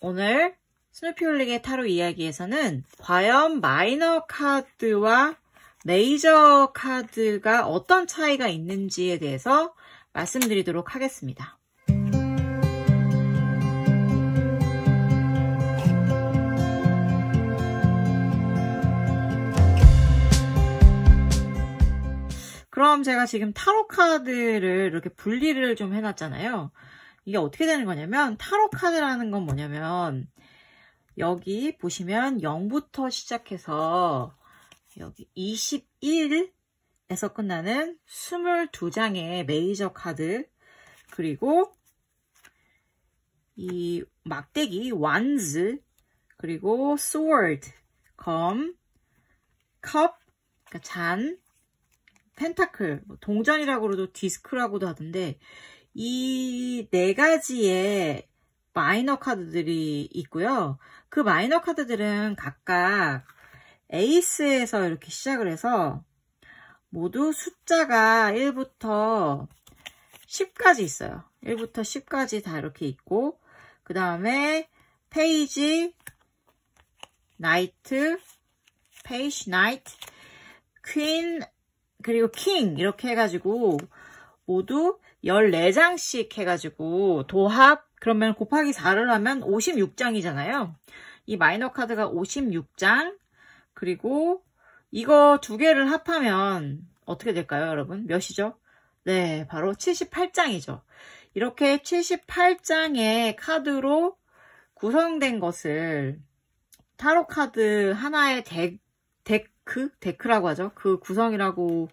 오늘 스누피 홀릭의 타로 이야기에서는 과연 마이너 카드와 메이저 카드가 어떤 차이가 있는지에 대해서 말씀드리도록 하겠습니다. 그럼 제가 지금 타로 카드를 이렇게 분리를 좀 해놨잖아요. 이게 어떻게 되는 거냐면 타로 카드라는 건 뭐냐면 여기 보시면 0부터 시작해서 여기 21에서 끝나는 22장의 메이저 카드 그리고 이 막대기 완즈 그리고 스 w 드 r 검 컵, 그러니까 잔, 펜타클, 뭐 동전이라고도 디스크라고도 하던데 이네 가지의 마이너 카드들이 있고요. 그 마이너 카드들은 각각 에이스에서 이렇게 시작을 해서 모두 숫자가 1부터 10까지 있어요. 1부터 10까지 다 이렇게 있고 그 다음에 페이지, 나이트, 페이지, 나이트, 퀸, 그리고 킹 이렇게 해가지고 모두 14장씩 해가지고 도합 그러면 곱하기 4를 하면 56장이잖아요. 이 마이너 카드가 56장 그리고 이거 두 개를 합하면 어떻게 될까요 여러분? 몇이죠? 네 바로 78장이죠. 이렇게 78장의 카드로 구성된 것을 타로 카드 하나의 데, 데크? 데크라고 하죠. 그 구성이라고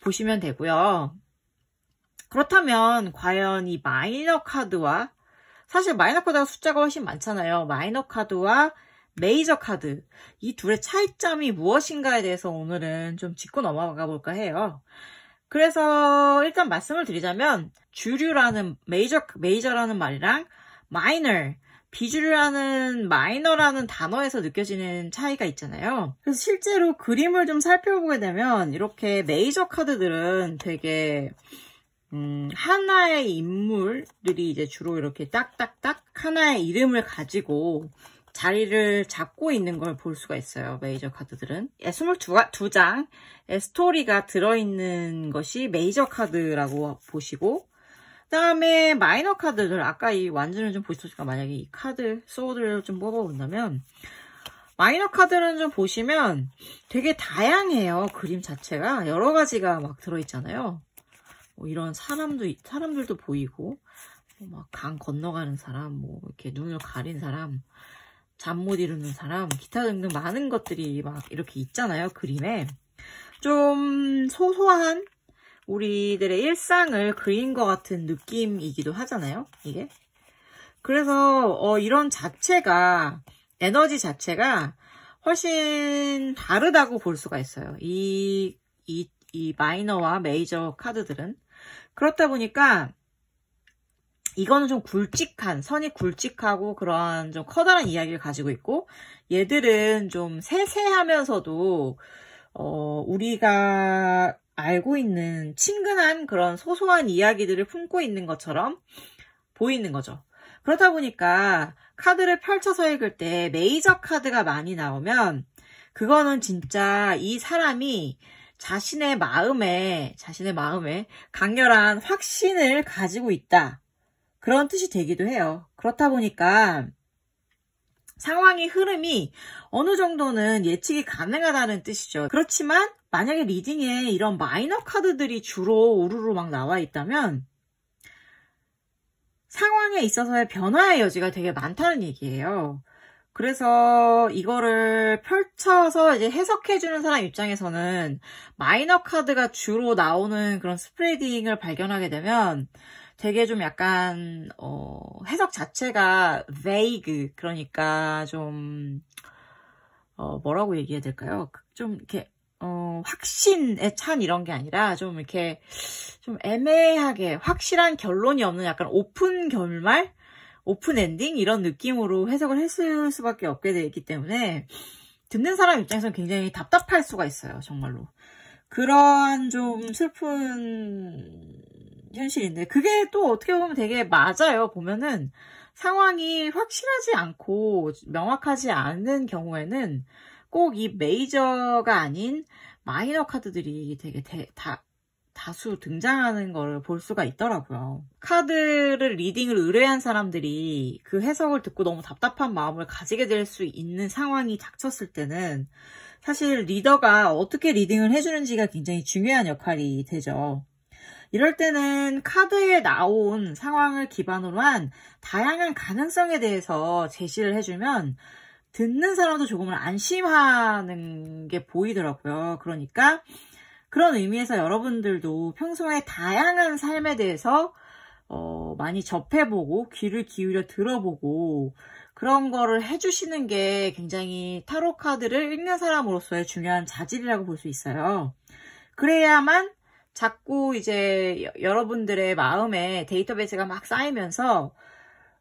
보시면 되고요. 그렇다면 과연 이 마이너 카드와 사실 마이너 카드가 숫자가 훨씬 많잖아요. 마이너 카드와 메이저 카드 이 둘의 차이점이 무엇인가에 대해서 오늘은 좀 짚고 넘어가 볼까 해요. 그래서 일단 말씀을 드리자면 주류라는 메이저 메이저라는 말이랑 마이너 비주류라는 마이너라는 단어에서 느껴지는 차이가 있잖아요. 그래서 실제로 그림을 좀 살펴보게 되면 이렇게 메이저 카드들은 되게 음, 하나의 인물들이 이제 주로 이렇게 딱딱딱 하나의 이름을 가지고 자리를 잡고 있는 걸 볼 수가 있어요. 메이저 카드들은. 22장 예, 예, 스토리가 들어있는 것이 메이저 카드라고 보시고 그 다음에 마이너 카드들 아까 이 완전을 좀 보셨으니까 만약에 이 카드 소드를좀 뽑아본다면 마이너 카드는 좀 보시면 되게 다양해요. 그림 자체가 여러 가지가 막 들어있잖아요. 뭐 이런 사람도 사람들도 보이고 뭐막강 건너가는 사람, 뭐 이렇게 눈을 가린 사람, 잠 못 이루는 사람, 기타 등등 많은 것들이 막 이렇게 있잖아요 그림에 좀 소소한 우리들의 일상을 그린 것 같은 느낌이기도 하잖아요 이게 그래서 어, 이런 자체가 에너지 자체가 훨씬 다르다고 볼 수가 있어요. 이, 이, 이 마이너와 메이저 카드들은. 그렇다 보니까 이거는 좀 굵직한 선이 굵직하고 그런 좀 커다란 이야기를 가지고 있고 얘들은 좀 세세하면서도 어, 우리가 알고 있는 친근한 그런 소소한 이야기들을 품고 있는 것처럼 보이는 거죠. 그렇다 보니까 카드를 펼쳐서 읽을 때 메이저 카드가 많이 나오면 그거는 진짜 이 사람이 자신의 마음에, 자신의 마음에 강렬한 확신을 가지고 있다. 그런 뜻이 되기도 해요. 그렇다 보니까 상황의 흐름이 어느 정도는 예측이 가능하다는 뜻이죠. 그렇지만 만약에 리딩에 이런 마이너 카드들이 주로 우르르 막 나와 있다면 상황에 있어서의 변화의 여지가 되게 많다는 얘기예요. 그래서 이거를 펼쳐서 이제 해석해주는 사람 입장에서는 마이너 카드가 주로 나오는 그런 스프레딩을 발견하게 되면 되게 좀 약간 어, 해석 자체가 vague 그러니까 좀 어, 뭐라고 얘기해야 될까요? 좀 이렇게 어, 확신에 찬 이런 게 아니라 좀 이렇게 좀 애매하게 확실한 결론이 없는 약간 오픈 결말 오픈 엔딩 이런 느낌으로 해석을 했을 수밖에 없게 되기 때문에 듣는 사람 입장에서는 굉장히 답답할 수가 있어요. 정말로. 그런 좀 슬픈 현실인데 그게 또 어떻게 보면 되게 맞아요. 보면은 상황이 확실하지 않고 명확하지 않은 경우에는 꼭 이 메이저가 아닌 마이너 카드들이 되게 대, 다, 다수 등장하는 걸 볼 수가 있더라고요. 카드를 리딩을 의뢰한 사람들이 그 해석을 듣고 너무 답답한 마음을 가지게 될 수 있는 상황이 닥쳤을 때는 사실 리더가 어떻게 리딩을 해주는지가 굉장히 중요한 역할이 되죠. 이럴 때는 카드에 나온 상황을 기반으로 한 다양한 가능성에 대해서 제시를 해주면 듣는 사람도 조금은 안심하는 게 보이더라고요. 그러니까 그런 의미에서 여러분들도 평소에 다양한 삶에 대해서 어, 많이 접해보고 귀를 기울여 들어보고 그런 거를 해주시는 게 굉장히 타로 카드를 읽는 사람으로서의 중요한 자질이라고 볼 수 있어요. 그래야만 자꾸 이제 여러분들의 마음에 데이터베이스가 막 쌓이면서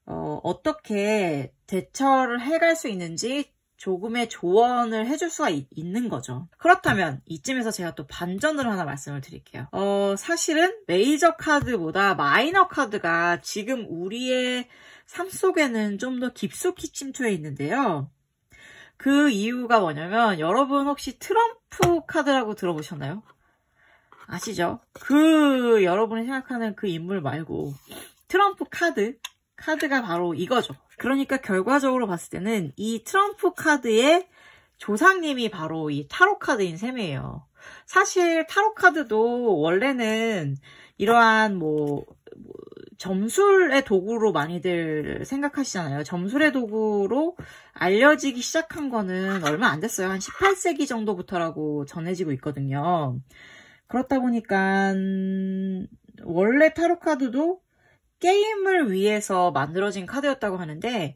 어, 어떻게 대처를 해갈 수 있는지 조금의 조언을 해줄 수가 있, 는 거죠. 그렇다면 이쯤에서 제가 또 반전을 하나 말씀을 드릴게요. 어, 사실은 메이저 카드보다 마이너 카드가 지금 우리의 삶 속에는 좀 더 깊숙이 침투해 있는데요. 그 이유가 뭐냐면 여러분 혹시 트럼프 카드라고 들어보셨나요? 아시죠? 그 여러분이 생각하는 그 인물 말고 트럼프 카드 카드가 바로 이거죠. 그러니까 결과적으로 봤을 때는 이 트럼프 카드의 조상님이 바로 이 타로 카드인 셈이에요. 사실 타로 카드도 원래는 이러한 뭐, 뭐 점술의 도구로 많이들 생각하시잖아요. 점술의 도구로 알려지기 시작한 거는 얼마 안 됐어요. 한 18세기 정도부터라고 전해지고 있거든요. 그렇다 보니까 음, 원래 타로 카드도 게임을 위해서 만들어진 카드였다고 하는데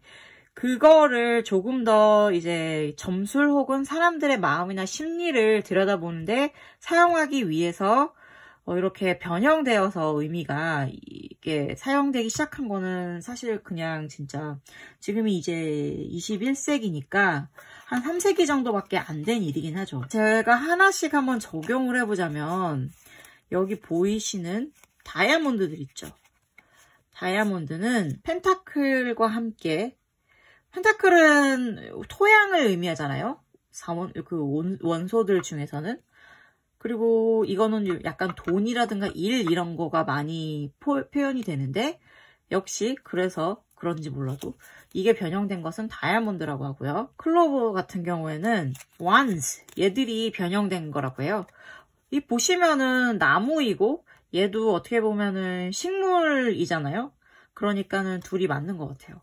그거를 조금 더 이제 점술 혹은 사람들의 마음이나 심리를 들여다보는데 사용하기 위해서 어, 이렇게 변형되어서 의미가 이게 사용되기 시작한 거는 사실 그냥 진짜 지금이 이제 21세기니까 한 3세기 정도밖에 안 된 일이긴 하죠. 제가 하나씩 한번 적용을 해보자면 여기 보이시는 다이아몬드들 있죠. 다이아몬드는 펜타클과 함께 펜타클은 토양을 의미하잖아요. 사원, 그 원소들 중에서는. 그리고 이거는 약간 돈이라든가 일 이런 거가 많이 포, 표현이 되는데 역시 그래서 그런지 몰라도 이게 변형된 것은 다이아몬드라고 하고요. 클로버 같은 경우에는 원 n 얘들이 변형된 거라고 해요. 이 보시면은 나무이고 얘도 어떻게 보면은 식물이잖아요. 그러니까는 둘이 맞는 것 같아요.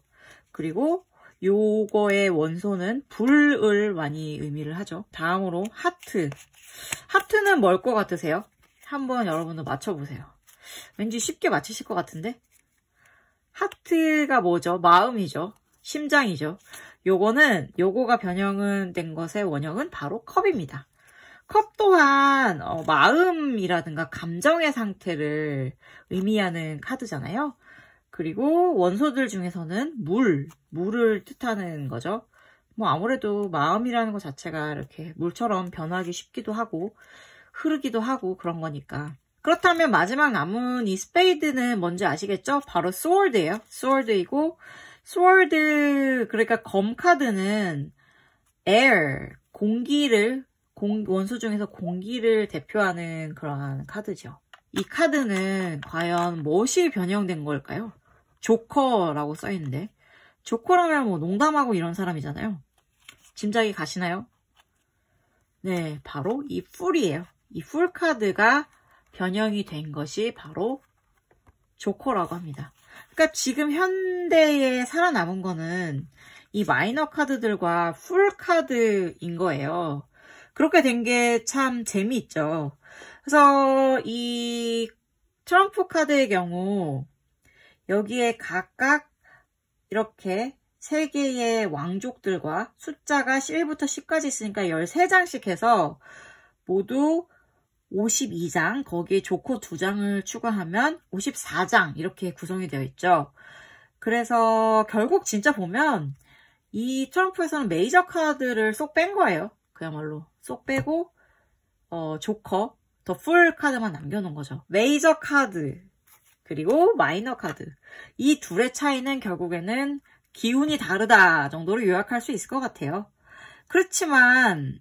그리고 요거의 원소는 불을 많이 의미를 하죠. 다음으로 하트. 하트는 뭘 것 같으세요? 한번 여러분도 맞춰보세요. 왠지 쉽게 맞히실 것 같은데? 하트가 뭐죠? 마음이죠. 심장이죠. 요거는 요거가 변형된 것의 원형은 바로 컵입니다. 컵 또한 어, 마음이라든가 감정의 상태를 의미하는 카드잖아요. 그리고 원소들 중에서는 물, 물을 뜻하는 거죠. 뭐 아무래도 마음이라는 것 자체가 이렇게 물처럼 변하기 쉽기도 하고 흐르기도 하고 그런 거니까. 그렇다면 마지막 남은 이 스페이드는 뭔지 아시겠죠? 바로 스월드예요. 스월드이고 스월드 그러니까 검 카드는 air 공기를 공, 원수 중에서 공기를 대표하는 그러한 카드죠. 이 카드는 과연 무엇이 변형된 걸까요? 조커라고 써있는데 조커라면 뭐 농담하고 이런 사람이잖아요. 짐작이 가시나요? 네, 바로 이 풀이에요. 이 풀 카드가 변형이 된 것이 바로 조커라고 합니다. 그러니까 지금 현대에 살아남은 거는 이 마이너 카드들과 풀 카드인 거예요. 그렇게 된 게 참 재미있죠. 그래서 이 트럼프 카드의 경우 여기에 각각 이렇게 세 개의 왕족들과 숫자가 11부터 10까지 있으니까 13장씩 해서 모두 52장, 거기에 조커 2장을 추가하면 54장 이렇게 구성이 되어 있죠. 그래서 결국 진짜 보면 이 트럼프에서는 메이저 카드를 쏙 뺀 거예요. 그야말로. 쏙 빼고 어, 조커, 더 풀 카드만 남겨놓은 거죠. 메이저 카드, 그리고 마이너 카드. 이 둘의 차이는 결국에는 기운이 다르다 정도로 요약할 수 있을 것 같아요. 그렇지만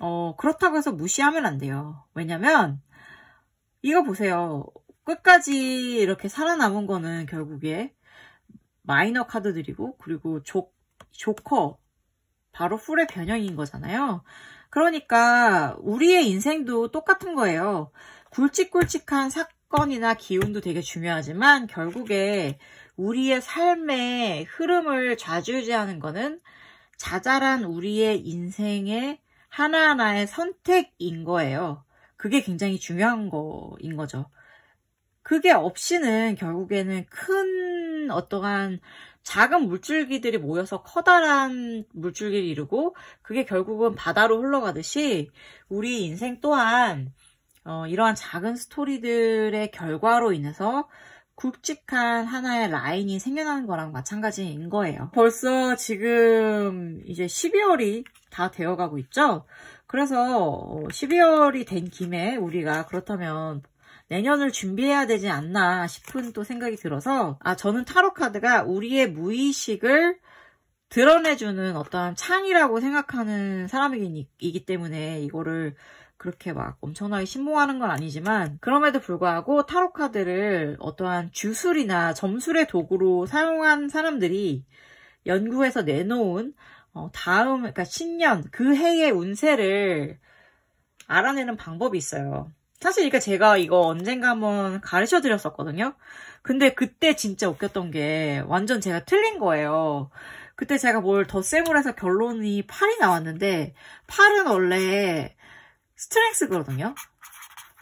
어, 그렇다고 해서 무시하면 안 돼요. 왜냐면 이거 보세요. 끝까지 이렇게 살아남은 거는 결국에 마이너 카드들이고 그리고 조, 조커 바로 풀의 변형인 거잖아요. 그러니까 우리의 인생도 똑같은 거예요. 굵직굵직한 사건이나 기운도 되게 중요하지만 결국에 우리의 삶의 흐름을 좌지우지하는 거는 자잘한 우리의 인생의 하나하나의 선택인 거예요. 그게 굉장히 중요한 거인 거죠. 그게 없이는 결국에는 큰 어떠한 작은 물줄기들이 모여서 커다란 물줄기를 이루고 그게 결국은 바다로 흘러가듯이 우리 인생 또한 어, 이러한 작은 스토리들의 결과로 인해서 굵직한 하나의 라인이 생겨나는 거랑 마찬가지인 거예요. 벌써 지금 이제 12월이 다 되어가고 있죠? 그래서 12월이 어, 된 김에 우리가 그렇다면 내년을 준비해야 되지 않나 싶은 또 생각이 들어서 아 저는 타로 카드가 우리의 무의식을 드러내주는 어떠한 창이라고 생각하는 사람이기 때문에 이거를 그렇게 막 엄청나게 신봉하는 건 아니지만 그럼에도 불구하고 타로 카드를 어떠한 주술이나 점술의 도구로 사용한 사람들이 연구해서 내놓은 어, 다음 그러니까 신년 그 해의 운세를 알아내는 방법이 있어요. 사실 이게 제가 이거 언젠가 한번 가르쳐 드렸었거든요. 근데 그때 진짜 웃겼던 게 완전 제가 틀린 거예요. 그때 제가 뭘 덧셈을 해서 결론이 8이 나왔는데 8은 원래 스트렝스거든요.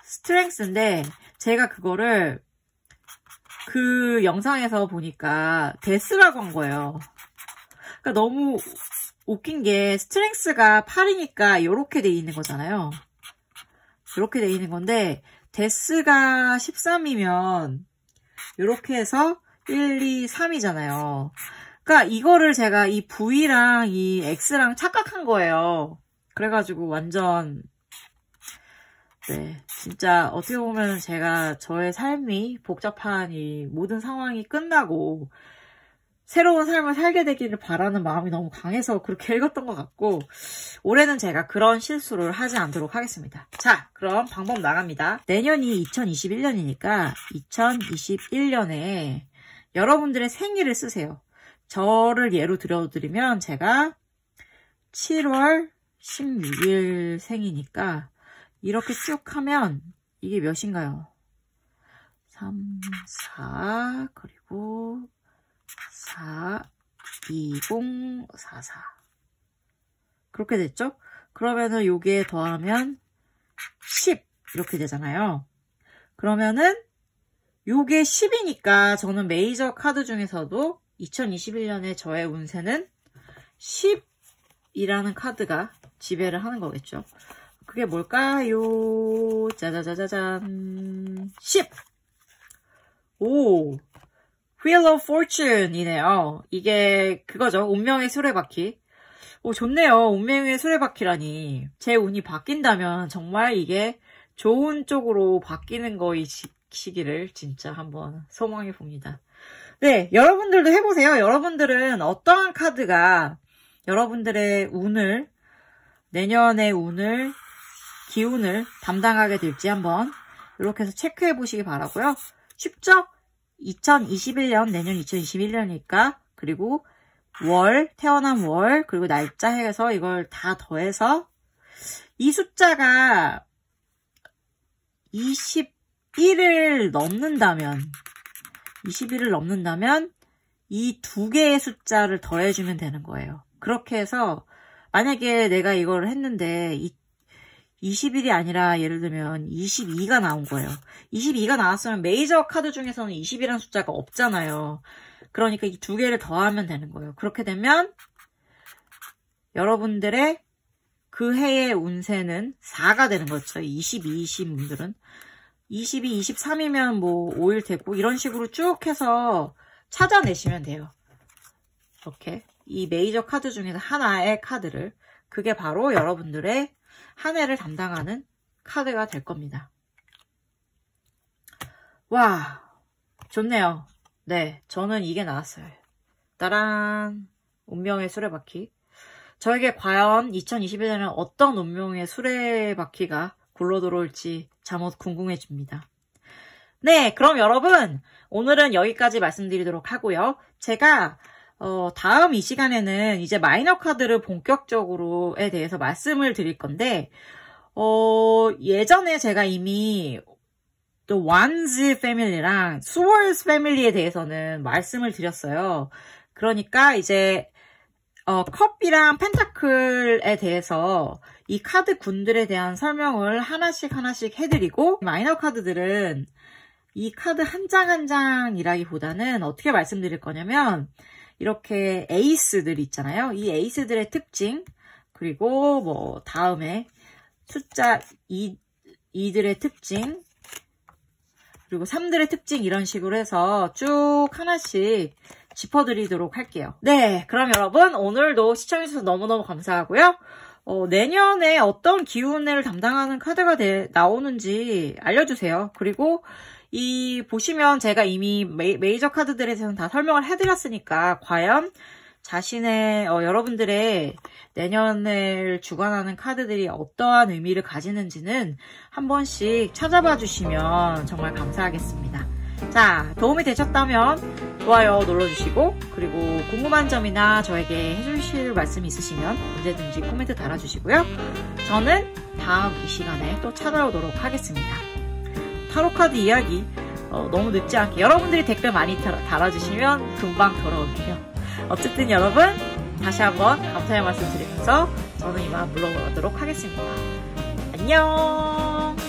스트렝스인데 제가 그거를 그 영상에서 보니까 데스라고 한 거예요. 그러니까 너무 웃긴 게 스트렝스가 8이니까 이렇게 돼 있는 거잖아요. 이렇게 돼 있는 건데 데스가 13이면 이렇게 해서 1, 2, 3이잖아요. 그러니까 이거를 제가 이 V랑 이 X랑 착각한 거예요. 그래가지고 완전 네 진짜 어떻게 보면 제가 저의 삶이 복잡한 이 모든 상황이 끝나고 새로운 삶을 살게 되기를 바라는 마음이 너무 강해서 그렇게 읽었던 것 같고 올해는 제가 그런 실수를 하지 않도록 하겠습니다. 자 그럼 방법 나갑니다. 내년이 2021년이니까 2021년에 여러분들의 생일을 쓰세요. 저를 예로 들어드리면 제가 7월 16일 생이니까 이렇게 쭉 하면 이게 몇인가요? 3, 4 그리고 4, 20, 4, 4. 그렇게 됐죠? 그러면은 요게 더하면 10 이렇게 되잖아요. 그러면은 요게 10이니까 저는 메이저 카드 중에서도 2021년에 저의 운세는 10이라는 카드가 지배를 하는 거겠죠. 그게 뭘까요? 짜자자자잔. 10! 오! Wheel of Fortune이네요. 이게 그거죠. 운명의 수레바퀴. 오, 좋네요. 운명의 수레바퀴라니. 제 운이 바뀐다면 정말 이게 좋은 쪽으로 바뀌는 거이시기를 진짜 한번 소망해 봅니다. 네, 여러분들도 해보세요. 여러분들은 어떠한 카드가 여러분들의 운을, 내년의 운을, 기운을 담당하게 될지 한번 이렇게 해서 체크해 보시기 바라고요. 쉽죠? 2021년, 내년 2021년이니까, 그리고 월, 태어난 월, 그리고 날짜 해서 이걸 다 더해서 이 숫자가 21을 넘는다면, 21을 넘는다면 이 두 개의 숫자를 더해주면 되는 거예요. 그렇게 해서 만약에 내가 이걸 했는데 20일이 아니라 예를 들면 22가 나온 거예요. 22가 나왔으면 메이저 카드 중에서는 20이라는 숫자가 없잖아요. 그러니까 이 두 개를 더하면 되는 거예요. 그렇게 되면 여러분들의 그 해의 운세는 4가 되는 거죠. 22, 20 분들은. 22, 23이면 뭐 5일 됐고 이런 식으로 쭉 해서 찾아내시면 돼요. 이렇게 이 메이저 카드 중에서 하나의 카드를 그게 바로 여러분들의 한 해를 담당하는 카드가 될 겁니다. 와 좋네요. 네 저는 이게 나왔어요. 따란 운명의 수레바퀴 저에게 과연 2 0 2 1년에 어떤 운명의 수레바퀴가 굴러 들어올지 잠옷 궁금해집니다. 네, 그럼 여러분 오늘은 여기까지 말씀드리도록 하고요. 제가 어, 다음 이 시간에는 이제 마이너 카드를 본격적으로에 대해서 말씀을 드릴 건데, 어, 예전에 제가 이미 또 완즈 패밀리랑 스월스 패밀리에 대해서는 말씀을 드렸어요. 그러니까 이제 어, 컵이랑 펜타클에 대해서 이 카드 군들에 대한 설명을 하나씩 하나씩 해드리고 마이너 카드들은 이 카드 한 장 한 장이라기보다는 어떻게 말씀드릴 거냐면 이렇게 에이스들 있잖아요. 이 에이스들의 특징 그리고 뭐 다음에 숫자 2, 2들의 특징 그리고 3들의 특징 이런 식으로 해서 쭉 하나씩 짚어드리도록 할게요. 네, 그럼 여러분 오늘도 시청해주셔서 너무너무 감사하고요. 어, 내년에 어떤 기운을 담당하는 카드가 되, 나오는지 알려주세요. 그리고 이 보시면 제가 이미 메, 메이저 카드들에 대해서는 다 설명을 해드렸으니까 과연 자신의 어, 여러분들의 내년을 주관하는 카드들이 어떠한 의미를 가지는지는 한 번씩 찾아봐 주시면 정말 감사하겠습니다. 자 도움이 되셨다면 좋아요 눌러주시고 그리고 궁금한 점이나 저에게 해주실 말씀 있으시면 언제든지 코멘트 달아주시고요. 저는 다음 이 시간에 또 찾아오도록 하겠습니다. 타로카드 이야기 어, 너무 늦지 않게 여러분들이 댓글 많이 달아, 주시면 금방 돌아올게요. 어쨌든 여러분 다시 한번 감사의 말씀 드리면서 저는 이만 물러가도록 하겠습니다. 안녕